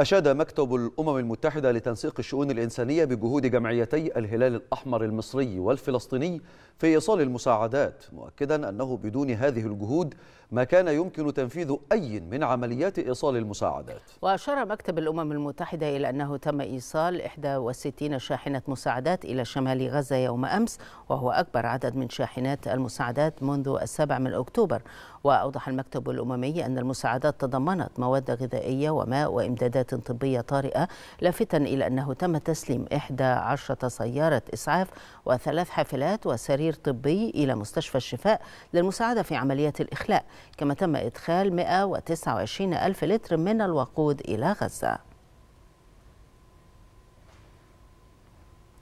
أشاد مكتب الأمم المتحدة لتنسيق الشؤون الإنسانية بجهود جمعيتي الهلال الأحمر المصري والفلسطيني في إيصال المساعدات مؤكدا أنه بدون هذه الجهود ما كان يمكن تنفيذ أي من عمليات إيصال المساعدات وأشار مكتب الأمم المتحدة إلى أنه تم إيصال 61 شاحنة مساعدات إلى شمال غزة يوم أمس وهو أكبر عدد من شاحنات المساعدات منذ السابع من أكتوبر وأوضح المكتب الأممي أن المساعدات تضمنت مواد غذائية وماء وإمدادات طبية طارئة لافتا إلى أنه تم تسليم 11 سيارة إسعاف وثلاث حافلات وسرير تقرير طبي إلى مستشفى الشفاء للمساعدة في عملية الإخلاء كما تم إدخال 129 ألف لتر من الوقود إلى غزة